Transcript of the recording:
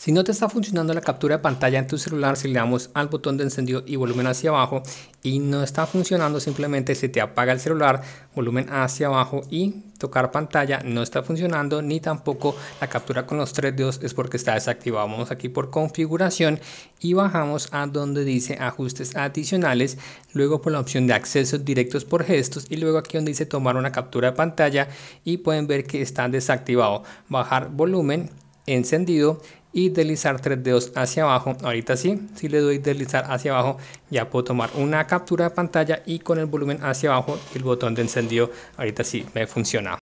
Si no te está funcionando la captura de pantalla en tu celular, si le damos al botón de encendido y volumen hacia abajo y no está funcionando, simplemente se te apaga el celular, volumen hacia abajo y tocar pantalla no está funcionando ni tampoco la captura con los tres dedos es porque está desactivado. Vamos aquí por configuración y bajamos a donde dice ajustes adicionales, luego por la opción de accesos directos por gestos y luego aquí donde dice tomar una captura de pantalla y pueden ver que está desactivado. Bajar volumen encendido y deslizar tres dedos hacia abajo. Ahorita sí, si le doy deslizar hacia abajo, ya puedo tomar una captura de pantalla y con el volumen hacia abajo el botón de encendido, ahorita sí me funciona.